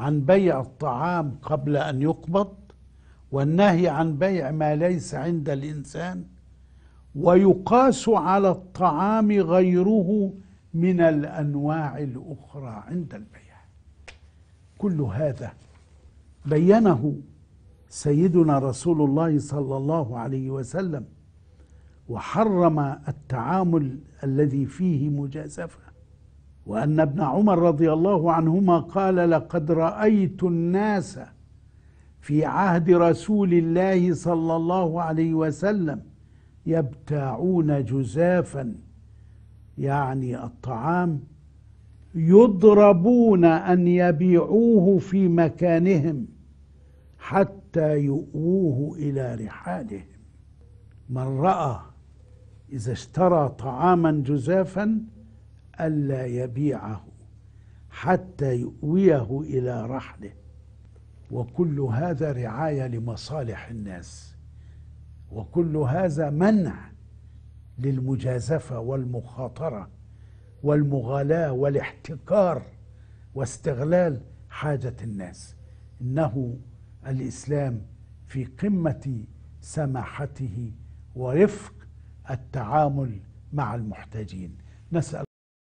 عن بيع الطعام قبل أن يقبض والنهي عن بيع ما ليس عند الإنسان ويقاس على الطعام غيره من الأنواع الأخرى عند البيع كل هذا بينه سيدنا رسول الله صلى الله عليه وسلم وحرم التعامل الذي فيه مجازفه وأن ابن عمر رضي الله عنهما قال لقد رأيت الناس في عهد رسول الله صلى الله عليه وسلم يبتاعون جزافا يعني الطعام يضربون أن يبيعوه في مكانهم حتى يؤوه إلى رحالهم من رأى إذا اشترى طعاما جزافا ألا يبيعه حتى يؤويه إلى رحله وكل هذا رعاية لمصالح الناس وكل هذا منع للمجازفة والمخاطرة والمغالاة والاحتكار واستغلال حاجة الناس إنه الإسلام في قمة سماحته ورفق التعامل مع المحتاجين نسأل